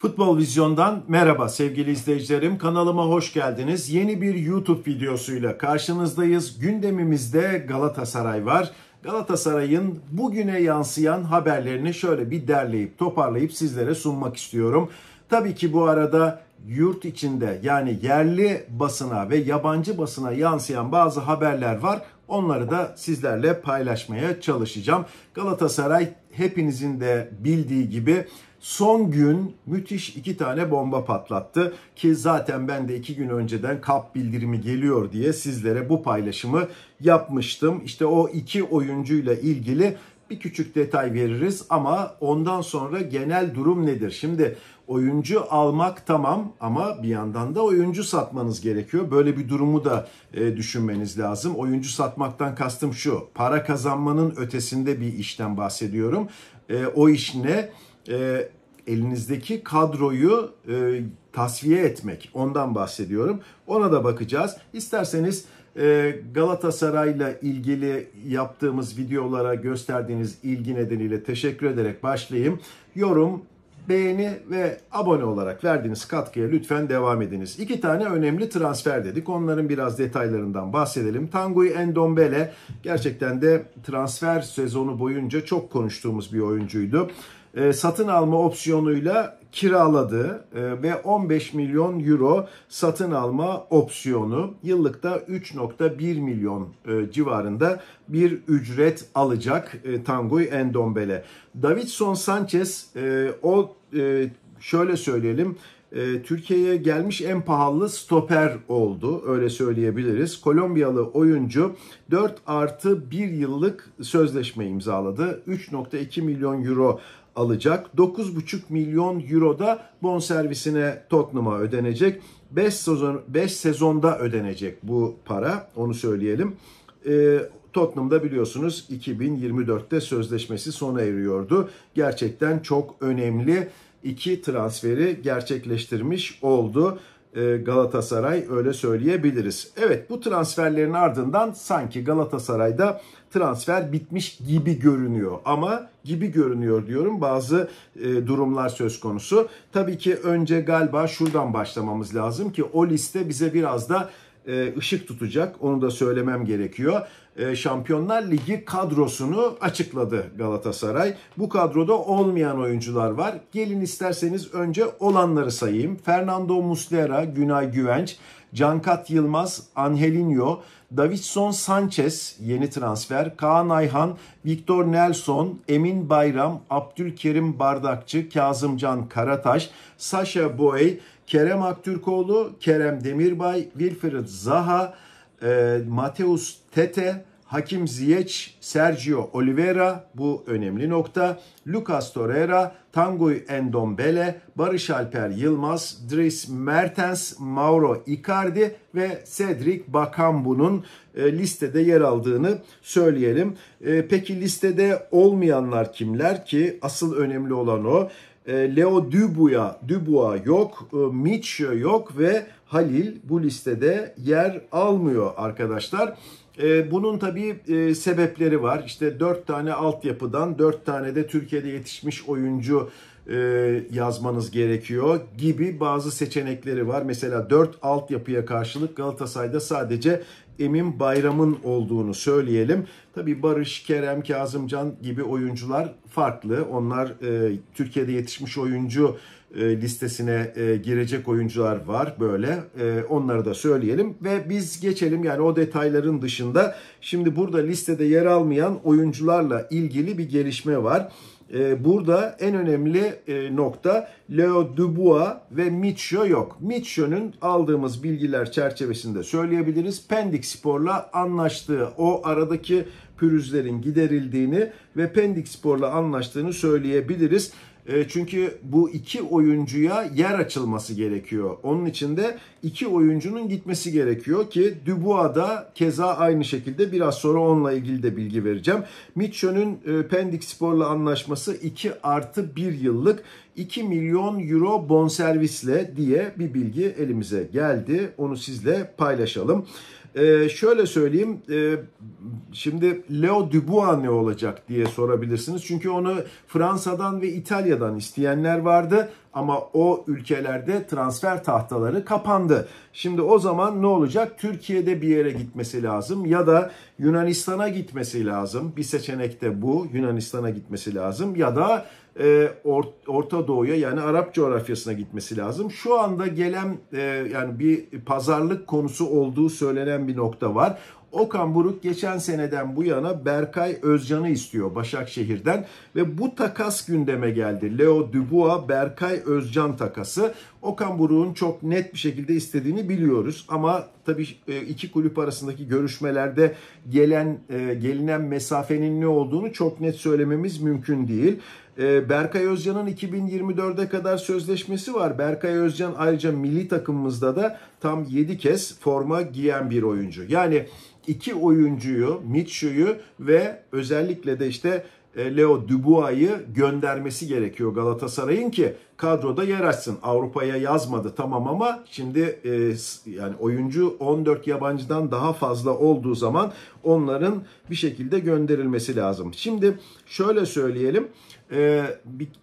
Futbol Vizyon'dan merhaba sevgili izleyicilerim. Kanalıma hoş geldiniz. Yeni bir YouTube videosuyla karşınızdayız. Gündemimizde Galatasaray var. Galatasaray'ın bugüne yansıyan haberlerini şöyle bir derleyip toparlayıp sizlere sunmak istiyorum. Tabii ki bu arada yurt içinde yani yerli basına ve yabancı basına yansıyan bazı haberler var. Onları da sizlerle paylaşmaya çalışacağım. Galatasaray hepinizin de bildiği gibi son gün müthiş iki tane bomba patlattı ki zaten ben de iki gün önceden kap bildirimi geliyor diye sizlere bu paylaşımı yapmıştım. İşte o iki oyuncuyla ilgili bir küçük detay veririz ama ondan sonra genel durum nedir? Şimdi oyuncu almak tamam ama bir yandan da oyuncu satmanız gerekiyor. Böyle bir durumu da e, düşünmeniz lazım. Oyuncu satmaktan kastım şu. Para kazanmanın ötesinde bir işten bahsediyorum. E, o iş ne? E, elinizdeki kadroyu e, tasfiye etmek. Ondan bahsediyorum. Ona da bakacağız. İsterseniz e, Galatasaray'la ilgili yaptığımız videolara gösterdiğiniz ilgi nedeniyle teşekkür ederek başlayayım. Yorum, beğeni ve abone olarak verdiğiniz katkıya lütfen devam ediniz. İki tane önemli transfer dedik. Onların biraz detaylarından bahsedelim. Tanguy Endombele gerçekten de transfer sezonu boyunca çok konuştuğumuz bir oyuncuydu. E, satın alma opsiyonuyla kiraladı e, ve 15 milyon euro satın alma opsiyonu yıllıkta 3.1 milyon e, civarında bir ücret alacak e, Tanguy Endombele. Davidson Sanchez o şöyle söyleyelim Türkiye'ye gelmiş en pahalı stoper oldu öyle söyleyebiliriz. Kolombiyalı oyuncu 4 artı 1 yıllık sözleşme imzaladı. 3.2 milyon euro alacak. 9,5 milyon euro da bonservisine Tottenham'a ödenecek. 5 sezon 5 sezonda ödenecek bu para. Onu söyleyelim. E, Tottenham'da biliyorsunuz 2024'te sözleşmesi sona eriyordu. Gerçekten çok önemli iki transferi gerçekleştirmiş oldu. E, Galatasaray öyle söyleyebiliriz. Evet bu transferlerin ardından sanki Galatasaray'da transfer bitmiş gibi görünüyor ama gibi görünüyor diyorum bazı e, durumlar söz konusu. Tabii ki önce galiba şuradan başlamamız lazım ki o liste bize biraz da e, ışık tutacak. Onu da söylemem gerekiyor. E, Şampiyonlar Ligi kadrosunu açıkladı Galatasaray. Bu kadroda olmayan oyuncular var. Gelin isterseniz önce olanları sayayım. Fernando Muslera, Günay Güvenç, Cankat Yılmaz, Angelinho, Davidson Sanchez yeni transfer, Kaan Ayhan, Victor Nelson, Emin Bayram, Abdülkerim Bardakçı, Kazımcan Karataş, Sasha Boy, Kerem Aktürkoğlu, Kerem Demirbay, Wilfried Zaha, e, Mateus Tete, Hakim Ziyech, Sergio Oliveira bu önemli nokta. Lucas Torreira, Tanguy Endombele, Barış Alper Yılmaz, Dries Mertens, Mauro Icardi ve Cedric Bakambu'nun e, listede yer aldığını söyleyelim. E, peki listede olmayanlar kimler ki asıl önemli olan o. E, Leo Dubuya, Dubois yok, e, Mitch yok ve Halil bu listede yer almıyor arkadaşlar. E, bunun tabii sebepleri var. İşte 4 tane altyapıdan 4 tane de Türkiye'de yetişmiş oyuncu e, yazmanız gerekiyor gibi bazı seçenekleri var. Mesela 4 altyapıya karşılık Galatasaray'da sadece Emin Bayram'ın olduğunu söyleyelim. Tabi Barış, Kerem, Kazımcan gibi oyuncular farklı. Onlar e, Türkiye'de yetişmiş oyuncu e, listesine e, girecek oyuncular var böyle. E, onları da söyleyelim ve biz geçelim yani o detayların dışında. Şimdi burada listede yer almayan oyuncularla ilgili bir gelişme var. Ee, burada en önemli e, nokta Leo Dubois ve Mitchell yok. Mitcho'nun aldığımız bilgiler çerçevesinde söyleyebiliriz. Pendik Spor'la anlaştığı o aradaki pürüzlerin giderildiğini ve Pendik Spor'la anlaştığını söyleyebiliriz. E, çünkü bu iki oyuncuya yer açılması gerekiyor. Onun için de iki oyuncunun gitmesi gerekiyor ki Dubois'da keza aynı şekilde biraz sonra onunla ilgili de bilgi vereceğim. Mitchell'ün e, Pendik Spor'la anlaşması 2 artı 1 yıllık 2 milyon euro bonservisle diye bir bilgi elimize geldi. Onu sizle paylaşalım. Ee, şöyle söyleyeyim. E, şimdi Leo Dubois ne olacak diye sorabilirsiniz. Çünkü onu Fransa'dan ve İtalya'dan isteyenler vardı. Ama o ülkelerde transfer tahtaları kapandı. Şimdi o zaman ne olacak? Türkiye'de bir yere gitmesi lazım ya da Yunanistan'a gitmesi lazım. Bir seçenek de bu. Yunanistan'a gitmesi lazım ya da e, Or Orta Doğu'ya yani Arap coğrafyasına gitmesi lazım. Şu anda gelen e, yani bir pazarlık konusu olduğu söylenen bir nokta var. Okan Buruk geçen seneden bu yana Berkay Özcan'ı istiyor Başakşehir'den ve bu takas gündeme geldi. Leo Dubois Berkay Özcan takası. Okan Buruk'un çok net bir şekilde istediğini biliyoruz. Ama tabii e, iki kulüp arasındaki görüşmelerde gelen e, gelinen mesafenin ne olduğunu çok net söylememiz mümkün değil. E, Berkay Özcan'ın 2024'e kadar sözleşmesi var. Berkay Özcan ayrıca milli takımımızda da tam 7 kez forma giyen bir oyuncu. Yani iki oyuncuyu, Mitchell'ü ve özellikle de işte e, Leo Dubois'ı göndermesi gerekiyor Galatasaray'ın ki kadroda yer açsın. Avrupa'ya yazmadı tamam ama şimdi e, yani oyuncu 14 yabancıdan daha fazla olduğu zaman onların bir şekilde gönderilmesi lazım. Şimdi şöyle söyleyelim. E,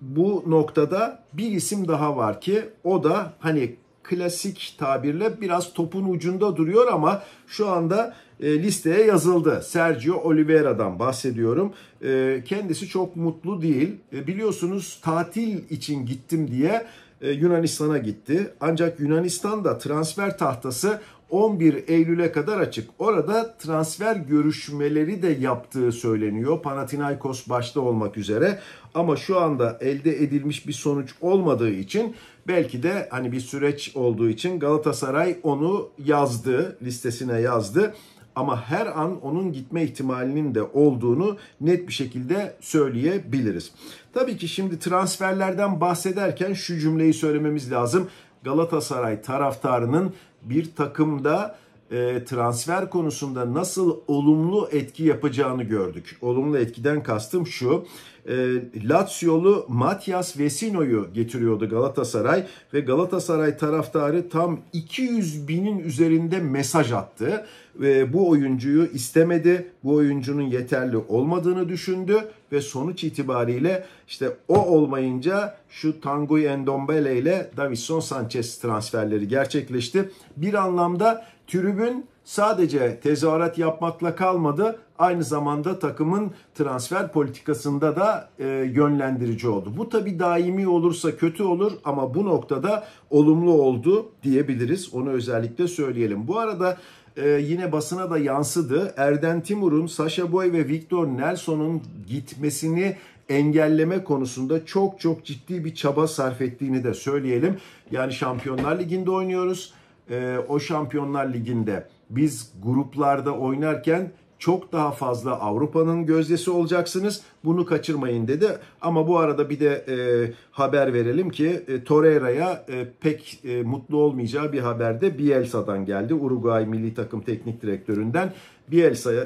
bu noktada bir isim daha var ki o da hani klasik tabirle biraz topun ucunda duruyor ama şu anda e, listeye yazıldı. Sergio Oliveira'dan bahsediyorum. E, kendisi çok mutlu değil. E, biliyorsunuz tatil için gittim diye Yunanistan'a gitti. Ancak Yunanistan'da transfer tahtası 11 Eylül'e kadar açık. Orada transfer görüşmeleri de yaptığı söyleniyor. Panathinaikos başta olmak üzere. Ama şu anda elde edilmiş bir sonuç olmadığı için belki de hani bir süreç olduğu için Galatasaray onu yazdı, listesine yazdı ama her an onun gitme ihtimalinin de olduğunu net bir şekilde söyleyebiliriz. Tabii ki şimdi transferlerden bahsederken şu cümleyi söylememiz lazım. Galatasaray taraftarının bir takımda e, transfer konusunda nasıl olumlu etki yapacağını gördük. Olumlu etkiden kastım şu e, Laziolu Matias Vesino'yu getiriyordu Galatasaray ve Galatasaray taraftarı tam 200 binin üzerinde mesaj attı. E, bu oyuncuyu istemedi, bu oyuncunun yeterli olmadığını düşündü ve sonuç itibariyle işte o olmayınca şu Tanguy Endombele ile Davison Sanchez transferleri gerçekleşti. Bir anlamda tribün sadece tezahürat yapmakla kalmadı. Aynı zamanda takımın transfer politikasında da e, yönlendirici oldu. Bu tabi daimi olursa kötü olur ama bu noktada olumlu oldu diyebiliriz. Onu özellikle söyleyelim. Bu arada e, yine basına da yansıdı. Erden Timur'un, Sasha Boy ve Victor Nelson'un gitmesini engelleme konusunda çok çok ciddi bir çaba sarf ettiğini de söyleyelim. Yani Şampiyonlar Ligi'nde oynuyoruz. E, o Şampiyonlar Ligi'nde biz gruplarda oynarken çok daha fazla Avrupa'nın gözdesi olacaksınız. Bunu kaçırmayın dedi. Ama bu arada bir de e, haber verelim ki e, Torreira'ya e, pek e, mutlu olmayacağı bir haber de Bielsa'dan geldi. Uruguay milli takım teknik direktöründen Bielsa e,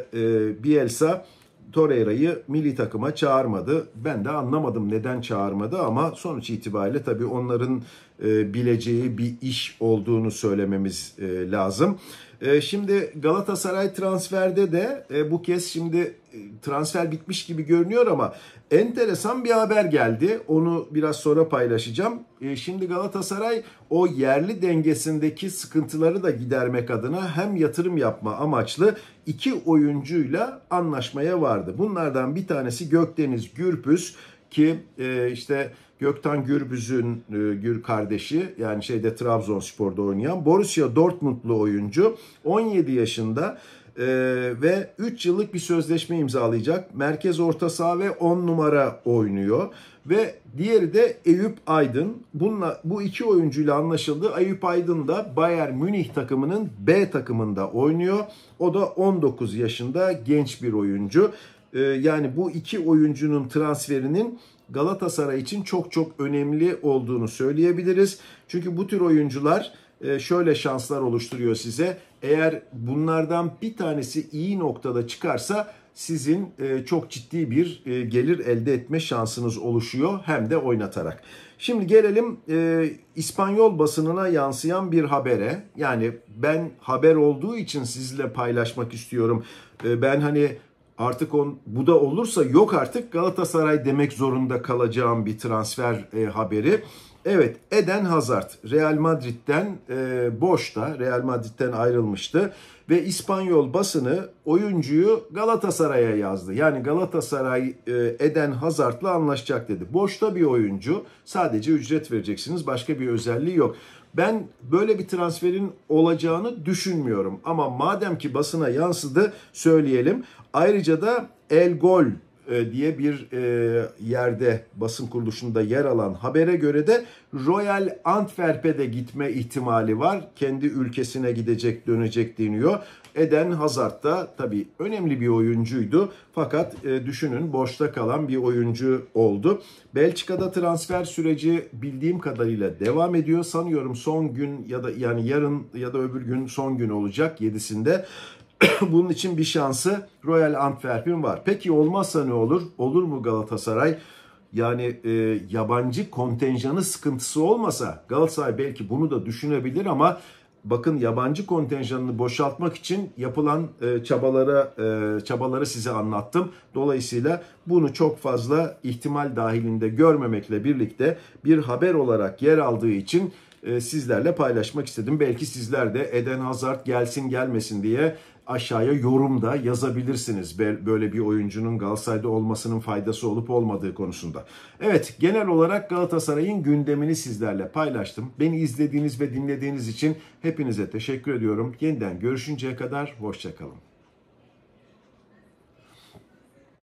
Bielsa Torreira'yı milli takıma çağırmadı. Ben de anlamadım neden çağırmadı ama sonuç itibariyle tabii onların e, bileceği bir iş olduğunu söylememiz e, lazım. E, şimdi Galatasaray transferde de bu kez şimdi transfer bitmiş gibi görünüyor ama enteresan bir haber geldi. Onu biraz sonra paylaşacağım. Şimdi Galatasaray o yerli dengesindeki sıkıntıları da gidermek adına hem yatırım yapma amaçlı iki oyuncuyla anlaşmaya vardı. Bunlardan bir tanesi Gökdeniz Gürpüz ki işte Gökten Gürbüz'ün e, Gür kardeşi yani şeyde Trabzonspor'da oynayan Borussia Dortmund'lu oyuncu 17 yaşında e, ve 3 yıllık bir sözleşme imzalayacak. Merkez orta saha ve 10 numara oynuyor ve diğeri de Eyüp Aydın. Bununla bu iki oyuncuyla anlaşıldı. Eyüp Aydın da Bayern Münih takımının B takımında oynuyor. O da 19 yaşında genç bir oyuncu ee, yani bu iki oyuncunun transferinin Galatasaray için çok çok önemli olduğunu söyleyebiliriz. Çünkü bu tür oyuncular e, şöyle şanslar oluşturuyor size. Eğer bunlardan bir tanesi iyi noktada çıkarsa sizin e, çok ciddi bir e, gelir elde etme şansınız oluşuyor hem de oynatarak. Şimdi gelelim İspanyol basınına yansıyan bir habere. Yani ben haber olduğu için sizle paylaşmak istiyorum. ben hani artık on, bu da olursa yok artık Galatasaray demek zorunda kalacağım bir transfer e, haberi. Evet Eden Hazard Real Madrid'den e, boşta Real Madrid'den ayrılmıştı ve İspanyol basını oyuncuyu Galatasaray'a yazdı. Yani Galatasaray e, Eden Hazard'la anlaşacak dedi. Boşta bir oyuncu sadece ücret vereceksiniz başka bir özelliği yok. Ben böyle bir transferin olacağını düşünmüyorum. Ama madem ki basına yansıdı söyleyelim. Ayrıca da El Gol e, diye bir e, yerde basın kuruluşunda yer alan habere göre de Royal Antwerp'e de gitme ihtimali var. Kendi ülkesine gidecek dönecek deniyor. Eden Hazard da tabii önemli bir oyuncuydu. Fakat e, düşünün boşta kalan bir oyuncu oldu. Belçika'da transfer süreci bildiğim kadarıyla devam ediyor. Sanıyorum son gün ya da yani yarın ya da öbür gün son gün olacak yedisinde. Bunun için bir şansı Royal Antwerp'in var. Peki olmazsa ne olur? Olur mu Galatasaray? Yani e, yabancı kontenjanı sıkıntısı olmasa Galatasaray belki bunu da düşünebilir ama bakın yabancı kontenjanını boşaltmak için yapılan e, çabalara e, çabaları size anlattım. Dolayısıyla bunu çok fazla ihtimal dahilinde görmemekle birlikte bir haber olarak yer aldığı için e, sizlerle paylaşmak istedim. Belki sizler de Eden Hazard gelsin gelmesin diye aşağıya yorumda yazabilirsiniz. Böyle bir oyuncunun Galatasaray'da olmasının faydası olup olmadığı konusunda. Evet genel olarak Galatasaray'ın gündemini sizlerle paylaştım. Beni izlediğiniz ve dinlediğiniz için hepinize teşekkür ediyorum. Yeniden görüşünceye kadar hoşçakalın.